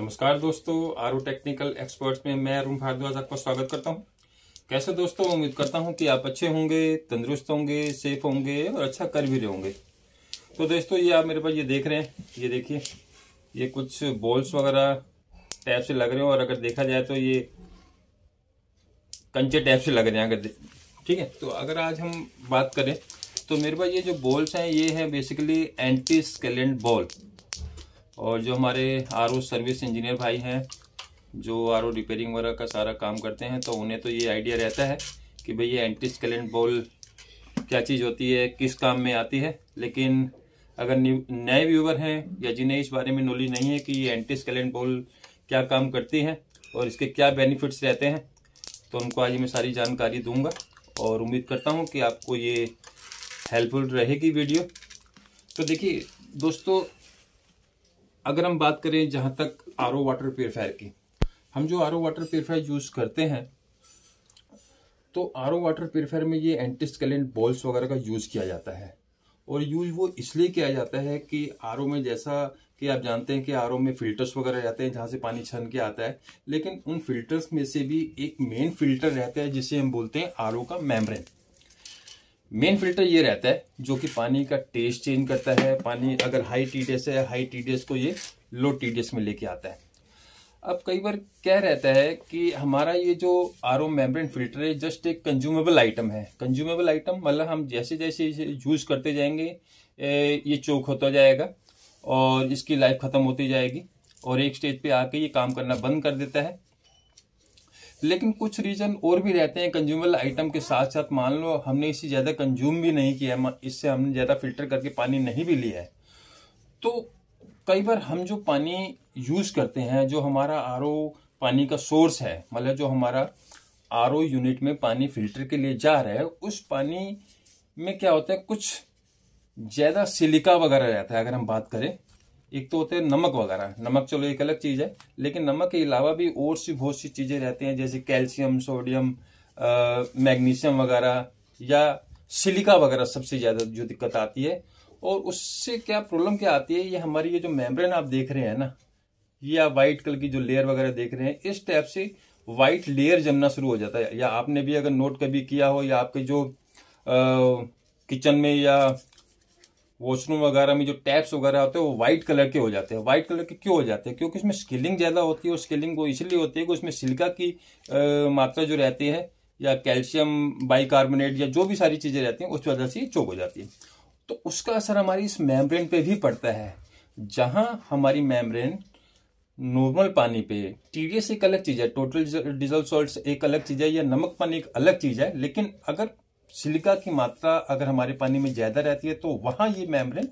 नमस्कार दोस्तों RO technical experts में मैं अरुण भारद्वाज आपका स्वागत करता हूं कैसे दोस्तों उम्मीद करता हूं कि आप अच्छे होंगे तंदुरुस्त होंगे सेफ होंगे और अच्छा कर भी रहे होंगे तो दोस्तों ये आप मेरे पास ये देख रहे हैं ये देखिए ये कुछ बॉल्स वगैरह टैप से लग रहे हैं और अगर देखा जाए तो ये कंचे टैप से लग रहे हैं अगर ठीक है तो अगर आज हम बात करें तो मेरे पास ये जो बॉल्स हैं ये है बेसिकली एंटी स्केलेंट बॉल और जो हमारे आर सर्विस इंजीनियर भाई हैं जो आर रिपेयरिंग वगैरह का सारा काम करते हैं तो उन्हें तो ये आइडिया रहता है कि भाई ये एंटी स्केलेंट बॉल क्या चीज़ होती है किस काम में आती है लेकिन अगर नए व्यूवर हैं या जिन्हें इस बारे में नॉलेज नहीं है कि ये एंटी स्केलेंट बॉल क्या काम करती है और इसके क्या बेनिफिट्स रहते हैं तो उनको आज मैं सारी जानकारी दूंगा और उम्मीद करता हूँ कि आपको ये हेल्पफुल रहेगी वीडियो तो देखिए दोस्तों अगर हम बात करें जहाँ तक आर ओ वाटर प्योरीफायर की हम जो R O water purifier use करते हैं तो आर ओ वाटर प्योरीफायर में ये एंटी बॉल्स वगैरह का यूज़ किया जाता है और यूज़ वो इसलिए किया जाता है कि आर में जैसा कि आप जानते हैं कि आर में फिल्टर्स वगैरह रहते हैं जहाँ से पानी छन के आता है लेकिन उन फिल्टर्स में से भी एक मेन फिल्टर रहता है जिसे हम बोलते हैं आर का मेम्ब्रेन मेन फिल्टर ये रहता है जो कि पानी का टेस्ट चेंज करता है पानी अगर हाई टीडीएस है हाई टीडीएस को ये लो टीडीएस में लेके आता है अब कई बार क्या रहता है कि हमारा ये जो आर ओ मेम्ब्रेन फिल्टर है जस्ट एक कंज्यूमेबल आइटम है कंज्यूमेबल आइटम मतलब हम जैसे जैसे इसे यूज़ करते जाएंगे ये चौक होता जाएगा और इसकी लाइफ ख़त्म होती जाएगी और एक स्टेज पे आके ये काम करना बंद कर देता है लेकिन कुछ रीजन और भी रहते हैं कंज्यूमेबल आइटम के साथ साथ मान लो हमने इसे ज़्यादा कंज्यूम भी नहीं किया है इससे हमने ज़्यादा फिल्टर करके पानी नहीं भी लिया है तो कई बार हम जो पानी यूज़ करते हैं जो हमारा आर पानी का सोर्स है मतलब जो हमारा आर यूनिट में पानी फिल्टर के लिए जा रहा है उस पानी में क्या होता है कुछ ज़्यादा सिलिका वगैरह रहता है अगर हम बात करें एक तो होते हैं नमक वगैरह नमक चलो एक अलग चीज़ है लेकिन नमक के अलावा भी और सी बहुत सी चीज़ें रहती हैं जैसे कैल्शियम सोडियम मैग्नीशियम वगैरह या सिलिका वगैरह सबसे ज़्यादा जो दिक्कत आती है और उससे क्या प्रॉब्लम क्या आती है ये हमारी ये जो मेम्ब्रेन आप देख रहे हैं ना ये आप वाइट कलर की जो लेयर वगैरह देख रहे हैं इस टाइप से वाइट लेयर जमना शुरू हो जाता है या आपने भी अगर नोट कभी किया हो या आपके जो किचन में या वॉशरूम वगैरह में जो टैप्स वगैरह होते हैं वो व्हाइट कलर के हो जाते हैं व्हाइट कलर के क्यों हो जाते हैं क्योंकि इसमें स्किलिंग ज़्यादा होती है और स्किलिंग वो इसलिए होती है कि उसमें सिल्का की आ, मात्रा जो रहती है या कैल्शियम बाइकार्बोनेट या जो भी सारी चीज़ें रहती हैं उस वजह से ये चोक हो जाती है तो उसका असर हमारी इस मैमब्रेन पर भी पड़ता है जहाँ हमारी मैमब्रेन नॉर्मल पानी पे टीडीएस एक अलग चीज़ है टोटल डिजल सॉल्ट एक अलग चीज़ है या नमक पानी एक अलग चीज़ है लेकिन अगर सिलिका की मात्रा अगर हमारे पानी में ज्यादा रहती है तो वहां ये मेम्ब्रेन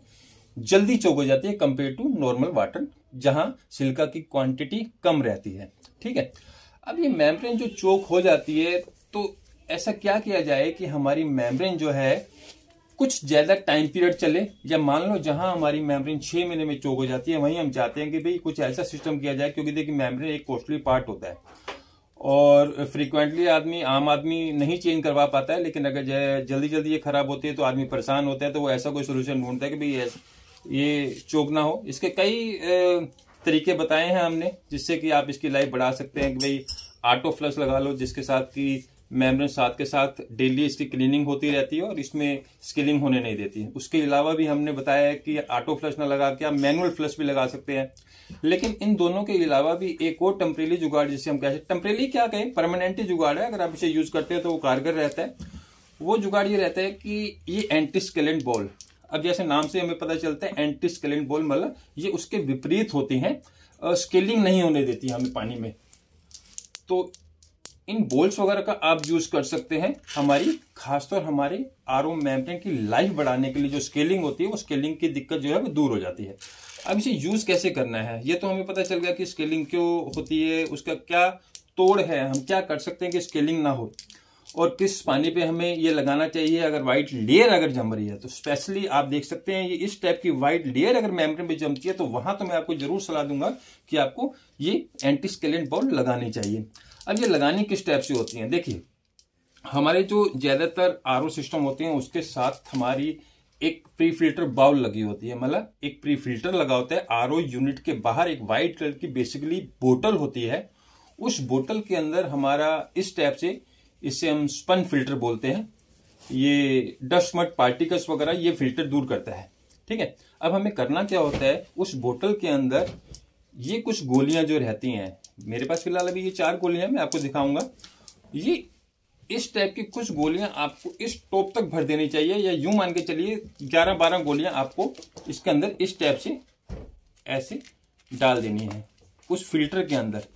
जल्दी चौक हो जाती है कंपेयर टू नॉर्मल वाटर जहां सिलिका की क्वांटिटी कम रहती है ठीक है अब ये मेम्ब्रेन जो चौक हो जाती है तो ऐसा क्या किया जाए कि हमारी मेम्ब्रेन जो है कुछ ज़्यादा टाइम पीरियड चले या मान लो जहां हमारी मेम्ब्रेन छह महीने में चौक हो जाती है वहीं हम चाहते हैं कि भाई कुछ ऐसा सिस्टम किया जाए क्योंकि देखिए मेम्ब्रेन एक कॉस्टली पार्ट होता है और फ्रीक्वेंटली आदमी आम आदमी नहीं चेंज करवा पाता है लेकिन अगर जल्दी जल्दी ये खराब होती है तो आदमी परेशान होता है तो वो ऐसा कोई सोल्यूशन ढूंढता है कि भाई ये चोक ना हो इसके कई तरीके बताए हैं हमने जिससे कि आप इसकी लाइफ बढ़ा सकते हैं कि भाई ऑटो फ्लश लगा लो जिसके साथ की मेम्ब्रेन साथ के साथ डेली इसकी क्लीनिंग होती रहती है और इसमें स्किलिंग होने नहीं देती है उसके अलावा भी हमने बताया है कि ऑटो फ्लश ना लगा के आप मैनुअल फ्लश भी लगा सकते हैं लेकिन इन दोनों के अलावा भी एक और टेम्परेली जुगाड़ जिसे हम कह सकते टेम्परेली क्या कहें परमानेंट जुगाड़ है अगर आप इसे यूज करते हैं तो वो कारगर रहता है वो जुगाड़ ये रहता है कि ये एंटी स्केलेंट बॉल अब जैसे नाम से हमें पता चलता है एंटी स्केलेंट बॉल मतलब ये उसके विपरीत होती हैं स्केलिंग नहीं होने देती हमें पानी में तो इन बोल्स वगैरह का आप यूज कर सकते हैं हमारी खासतौर हमारे आर ओ मैमटेन की लाइफ बढ़ाने के लिए जो स्केलिंग होती है वो स्केलिंग की दिक्कत जो है वो दूर हो जाती है अब इसे यूज कैसे करना है ये तो हमें पता चल गया कि स्केलिंग क्यों होती है उसका क्या तोड़ है हम क्या कर सकते हैं कि स्केलिंग ना हो और किस पानी पे हमें ये लगाना चाहिए अगर वाइट लेयर अगर जम रही है तो स्पेशली आप देख सकते हैं ये इस टाइप की वाइट लेयर अगर मेम्ब्रेन पे जमती है तो वहां तो मैं आपको जरूर सलाह दूंगा कि आपको ये एंटी स्केलेंट बॉल लगानी चाहिए अब ये लगानी किस टाइप से होती है देखिए हमारे जो ज्यादातर आर सिस्टम होते हैं उसके साथ हमारी एक प्री फिल्टर बाउल लगी होती है मतलब एक प्री फिल्टर लगा होता है आर यूनिट के बाहर एक वाइट कलर की बेसिकली बोतल होती है उस बोतल के अंदर हमारा इस टाइप से इसे हम स्पन फिल्टर बोलते हैं ये डस्ट मट पार्टिकल्स वगैरह ये फिल्टर दूर करता है ठीक है अब हमें करना क्या होता है उस बोतल के अंदर ये कुछ गोलियां जो रहती हैं मेरे पास फिलहाल अभी ये चार गोलियां मैं आपको दिखाऊंगा ये इस टाइप की कुछ गोलियां आपको इस टॉप तक भर देनी चाहिए या यूं मान के चलिए 11-12 गोलियां आपको इसके अंदर इस टाइप से ऐसे डाल देनी है उस फिल्टर के अंदर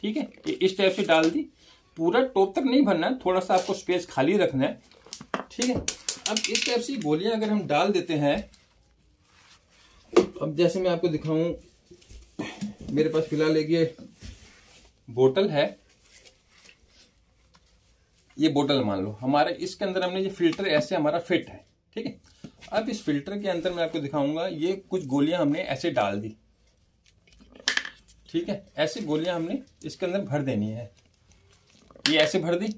ठीक है ये इस टाइप से डाल दी पूरा टॉप तक नहीं भरना है थोड़ा सा आपको स्पेस खाली रखना है ठीक है अब इस टाइप से गोलियां अगर हम डाल देते हैं अब जैसे मैं आपको दिखाऊं मेरे पास फिलहाल एक ये बोतल है ये बोतल मान लो हमारे इसके अंदर हमने ये फिल्टर ऐसे हमारा फिट है ठीक है अब इस फिल्टर के अंदर मैं आपको दिखाऊंगा ये कुछ गोलियां हमने ऐसे डाल दी ठीक है ऐसी गोलियां हमने इसके अंदर भर देनी है ये ऐसे भर दी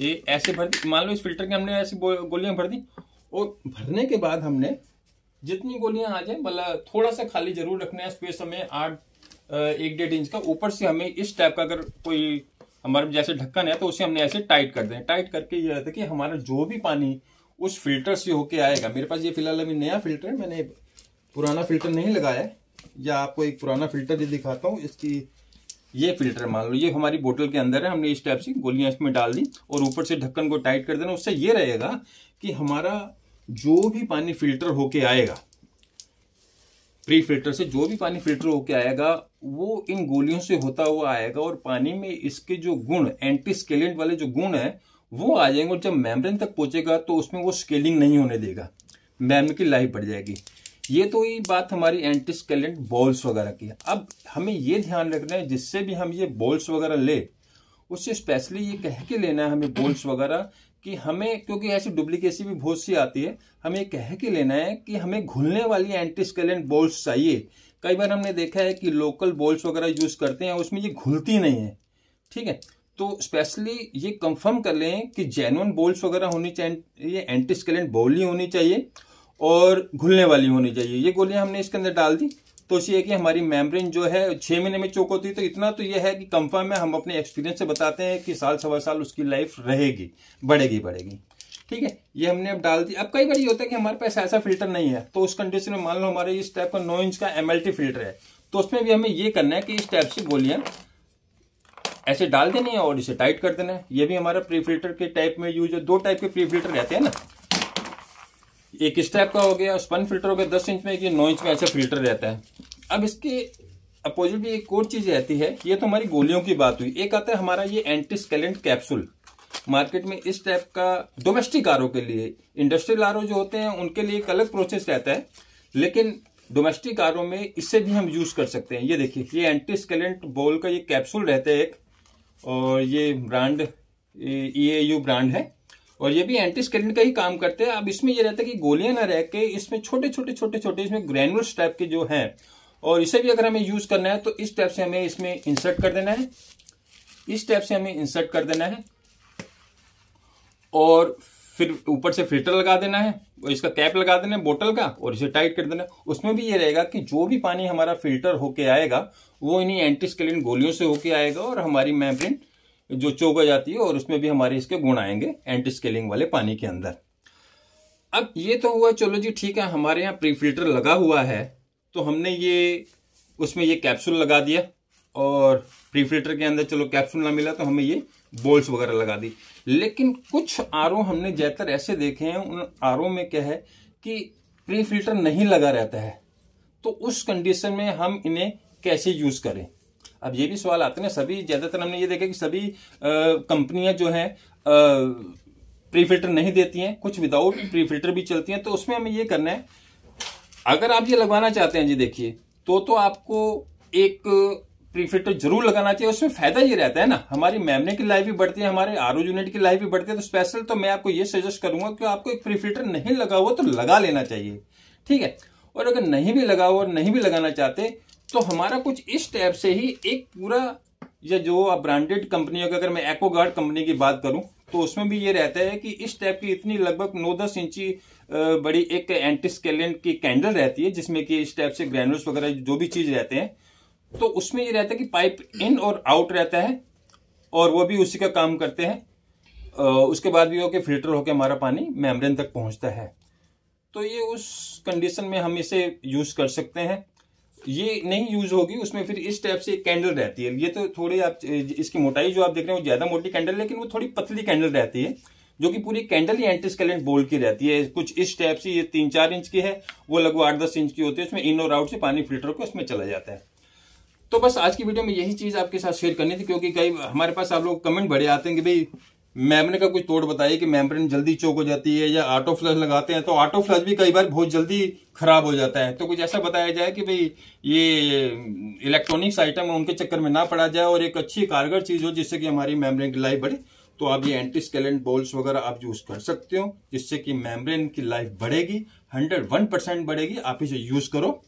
ये ऐसे भर दी मान लो इस फिल्टर के हमने ऐसी गोलियां भर दी और भरने के बाद हमने जितनी गोलियां आ जाए मतलब थोड़ा सा खाली जरूर रखना है स्पेस हमें आठ एक डेढ़ इंच का ऊपर से हमें इस टाइप का अगर कोई हमारे जैसे ढक्कन है तो उसे हमने ऐसे टाइट कर दें टाइट करके ये रहता है कि हमारा जो भी पानी उस फिल्टर से होके आएगा मेरे पास ये फिलहाल अभी नया फिल्टर है मैंने पुराना फिल्टर नहीं लगाया है या आपको एक पुराना फिल्टर भी दिखाता हूँ इसकी ये फिल्टर मान लो ये हमारी बोतल के अंदर है हमने इस टाइप से गोलियां इसमें डाल दी और ऊपर से ढक्कन को टाइट कर देना उससे ये रहेगा कि हमारा जो भी पानी फिल्टर होके आएगा प्री फिल्टर से जो भी पानी फिल्टर होके आएगा वो इन गोलियों से होता हुआ आएगा और पानी में इसके जो गुण एंटी स्केलेंट वाले जो गुण है वो आ जाएंगे और जब मेम्ब्रेन तक पहुंचेगा तो उसमें वो स्केलिंग नहीं होने देगा मैम की लाइफ बढ़ जाएगी ये तो ही बात हमारी एंटी स्केलेंट बॉल्स वगैरह की है अब हमें ये ध्यान रखना है जिससे भी हम ये बॉल्स वगैरह ले उससे स्पेशली ये कह के लेना है हमें बॉल्स वगैरह कि हमें क्योंकि ऐसी डुप्लीकेसी भी बहुत सी आती है हमें कह के लेना है कि हमें घुलने वाली एंटी स्केलेंट बोल्ट चाहिए कई बार हमने देखा है कि लोकल बोल्ट वगैरह यूज करते हैं उसमें ये घुलती नहीं है ठीक है तो स्पेशली ये कंफर्म कर लें कि जेनुअन बोल्ट वगैरह होनी चाहिए ये एंटी स्केलेंट बोल ही होनी चाहिए और घुलने वाली होनी चाहिए ये गोलियां हमने इसके अंदर डाल दी तो है कि हमारी मेम्ब्रेन जो है छह महीने में चोक होती है तो इतना तो यह है कि कंफर्म है हम अपने एक्सपीरियंस से बताते हैं कि साल सवा साल उसकी लाइफ रहेगी बढ़ेगी बढ़ेगी ठीक है ये हमने अब डाल दी अब कई बार ये होता है कि हमारे पास ऐसा फिल्टर नहीं है तो उस कंडीशन में मान लो हमारे इस टाइप का नौ इंच का एम फिल्टर है तो उसमें भी हमें ये करना है कि इस टाइप से गोलियां ऐसे डाल देनी है और इसे टाइट कर देना है ये भी हमारा प्री फिल्टर के टाइप में यूज है दो टाइप के प्री फिल्टर रहते हैं ना एक इस टाइप का हो गया स्पन फिल्टर हो गया दस इंच में एक नौ इंच में ऐसा फिल्टर रहता है अब इसके अपोजिट भी एक और चीज रहती है ये तो हमारी गोलियों की बात हुई एक आता है हमारा ये एंटी स्केलेंट कैप्सूल मार्केट में इस टाइप का डोमेस्टिक आर के लिए इंडस्ट्रियल आर जो होते हैं उनके लिए एक अलग प्रोसेस रहता है लेकिन डोमेस्टिक आर में इससे भी हम यूज कर सकते हैं ये देखिए ये एंटी स्केलेंट बॉल का ये कैप्सूल रहता है एक और ये brand E A U brand है और ये भी एंटी स्केलेंट का ही काम करते हैं अब इसमें ये रहता है कि गोलियां ना रह के इसमें छोटे छोटे छोटे छोटे इसमें ग्रैनुअल्स टाइप के जो हैं और इसे भी अगर हमें यूज करना है तो इस टाइप से हमें इसमें इंसर्ट कर देना है इस टाइप से हमें इंसर्ट कर देना है और फिर ऊपर से फिल्टर लगा देना है और इसका कैप लगा देना है बोतल का और इसे टाइट कर देना है उसमें भी ये रहेगा कि जो भी पानी हमारा फिल्टर होके आएगा वो इन्हीं एंटी स्केलिन गोलियों से होके आएगा और हमारी मेम्ब्रेन जो चोक जाती है और उसमें भी हमारे इसके गुण आएंगे एंटी स्केलिंग वाले पानी के अंदर अब ये तो हुआ चलो जी ठीक है हमारे यहाँ प्री फिल्टर लगा हुआ है तो हमने ये उसमें ये कैप्सूल लगा दिया और प्री फिल्टर के अंदर चलो कैप्सूल ना मिला तो हमें ये बोल्स वगैरह लगा दी लेकिन कुछ आर हमने ज्यादातर ऐसे देखे हैं उन आर में क्या है कि प्री फिल्टर नहीं लगा रहता है तो उस कंडीशन में हम इन्हें कैसे यूज करें अब ये भी सवाल आते हैं सभी ज़्यादातर हमने ये देखा कि सभी कंपनियां जो है प्री फिल्टर नहीं देती हैं कुछ विदाउट प्री फिल्टर भी चलती हैं तो उसमें हमें ये करना है अगर आप ये लगवाना चाहते हैं जी देखिए तो तो आपको एक प्री फिल्टर जरूर लगाना चाहिए उसमें फायदा ये रहता है ना हमारी मेमने की लाइफ भी बढ़ती है हमारे आर यूनिट की लाइफ भी बढ़ती है तो स्पेशल तो मैं आपको ये सजेस्ट करूंगा कि आपको एक प्री फिल्टर नहीं लगा हुआ तो लगा लेना चाहिए ठीक है और अगर नहीं भी लगा हुआ और नहीं भी लगाना चाहते तो हमारा कुछ इस टाइप से ही एक पूरा या जो आप ब्रांडेड कंपनियों का अगर मैं एक्ोगार्ड कंपनी की बात करूं तो उसमें भी ये रहता है कि इस टाइप की इतनी लगभग नौ दस इंची बड़ी एक एंटीस्केलन की कैंडल रहती है जिसमें कि इस टाइप से ग्रैनुल्स वगैरह जो भी चीज रहते हैं तो उसमें ये रहता है कि पाइप इन और आउट रहता है और वो भी उसी का काम करते हैं उसके बाद भी हो कि फिल्टर होकर हमारा पानी मेम्ब्रेन तक पहुंचता है तो ये उस कंडीशन में हम इसे यूज कर सकते हैं ये नहीं यूज होगी उसमें फिर इस टाइप से एक कैंडल रहती है ये तो थोड़ी आप इसकी मोटाई जो आप देख रहे हैं वो ज्यादा मोटी कैंडल है लेकिन वो थोड़ी पतली कैंडल रहती है जो कि पूरी कैंडल ही एंटीस्केलेंट बोल की रहती है कुछ इस टाइप से ये तीन चार इंच की है वो लगभग आठ दस इंच की होती है उसमें इन और आउट से पानी फिल्टर को इसमें चला जाता है तो बस आज की वीडियो में यही चीज आपके साथ शेयर करनी थी क्योंकि कई हमारे पास आप लोग कमेंट बड़े आते हैं कि भाई मेम्ब्रेन का कुछ तोड़ बताइए कि मेम्ब्रेन जल्दी चौक हो जाती है या ऑटो फ्लश लगाते हैं तो ऑटो फ्लश भी कई बार बहुत जल्दी खराब हो जाता है तो कुछ ऐसा बताया जाए कि भाई ये इलेक्ट्रॉनिक्स आइटम उनके चक्कर में ना पड़ा जाए और एक अच्छी कारगर चीज़ हो जिससे कि हमारी मेम्ब्रेन की लाइफ बढ़े तो आप ये एंटी स्केलेंट बोल्स वगैरह आप यूज कर सकते हो जिससे कि मेम्ब्रेन की लाइफ बढ़ेगी हंड्रेड वन परसेंट बढ़ेगी आप इसे यूज करो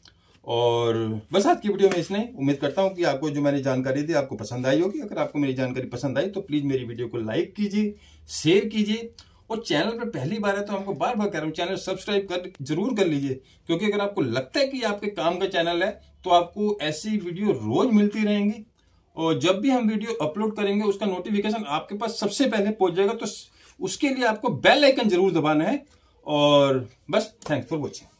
और बस आज की वीडियो में इसने उम्मीद करता हूँ कि आपको जो मैंने जानकारी दी आपको पसंद आई होगी अगर आपको मेरी जानकारी पसंद आई तो प्लीज़ मेरी वीडियो को लाइक कीजिए शेयर कीजिए और चैनल पर पहली बार है तो हमको बार बार कह रहा हूँ चैनल सब्सक्राइब कर जरूर कर लीजिए क्योंकि अगर आपको लगता है कि आपके काम का चैनल है तो आपको ऐसी वीडियो रोज मिलती रहेंगी और जब भी हम वीडियो अपलोड करेंगे उसका नोटिफिकेशन आपके पास सबसे पहले पहुंच जाएगा तो उसके लिए आपको बेल आइकन जरूर दबाना है और बस थैंक्स फॉर वॉचिंग